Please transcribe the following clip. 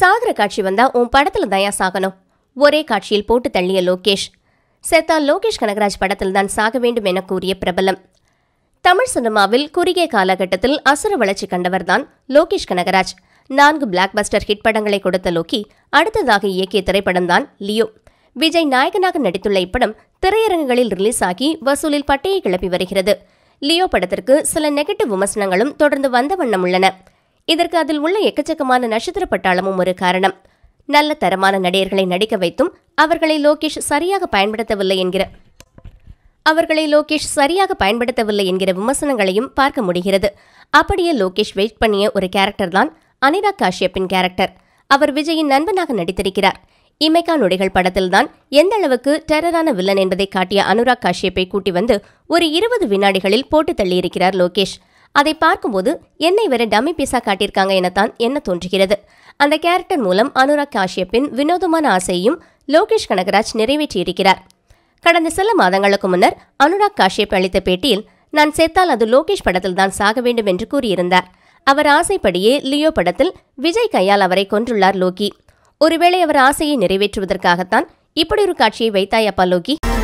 சாகர காட்சி வந்தா உன் படத்துல தயா சாகணும் ஒரே காட்சியில் போட்டு தள்ளிய லோகேஷ் செத்தா லோகேஷ் கனகராஜ் படத்தில் தான் சாக வேண்டும் என கூறிய பிரபலம் தமிழ் சினிமாவில் குறுகிய காலகட்டத்தில் அசுர வளர்ச்சி கண்டவர்தான் லோகேஷ் கனகராஜ் நான்கு பிளாக் பஸ்டர் ஹிட் படங்களை கொடுத்த லோக்கி அடுத்ததாக இயக்கிய திரைப்படம்தான் லியோ விஜய் நாயகனாக நடித்துள்ள இப்படம் திரையரங்குகளில் ரிலீஸ் ஆகி வசூலில் பட்டையை கிளப்பி வருகிறது லியோ படத்திற்கு சில நெகட்டிவ் விமர்சனங்களும் தொடர்ந்து வந்த வண்ணம் உள்ளன இதற்கு அதில் உள்ள எக்கச்சக்கமான நட்சத்திர பட்டாளமும் ஒரு காரணம் நல்ல தரமான நடிகர்களை நடிக்க வைத்தும் அவர்களை லோகேஷ் சரியாக பயன்படுத்தவில்லை என்கிற அவர்களை லோகேஷ் சரியாக பயன்படுத்தவில்லை என்கிற விமர்சனங்களையும் பார்க்க முடிகிறது அப்படியே லோகேஷ் வெயிட் பண்ணிய ஒரு கேரக்டர் தான் அனிதா காஷ்யப்பின் கேரக்டர் அவர் விஜயின் நண்பனாக நடித்திருக்கிறார் இமைக்கா நொடிகள் படத்தில்தான் எந்த அளவுக்கு டெரரான வில்லன் என்பதை காட்டிய அனுராக் காஷ்யப்பை கூட்டி வந்து ஒரு இருபது வினாடிகளில் போட்டு தள்ளியிருக்கிறார் லோகேஷ் அதை பார்க்கும்போது என்னை வேற டம்மி பீஸா காட்டியிருக்காங்க எனத்தான் என்ன தோன்றுகிறது அந்த கேரக்டர் மூலம் அனுராக் காஷ்யப்பின் வினோதமான ஆசையையும் லோகேஷ் கனகராஜ் நிறைவேற்றியிருக்கிறார் கடந்த சில மாதங்களுக்கு முன்னர் அனுராக் காஷ்யப் அளித்த பேட்டியில் நான் செத்தால் அது லோகேஷ் படத்தில் தான் சாக வேண்டும் என்று கூறியிருந்தார் அவர் ஆசைப்படியே லியோ படத்தில் விஜய் கையால் அவரை கொன்றுள்ளார் லோகி ஒருவேளை அவர் ஆசையை நிறைவேற்றுவதற்காகத்தான் இப்படி ஒரு காட்சியை வைத்தாய் அப்பா லோகி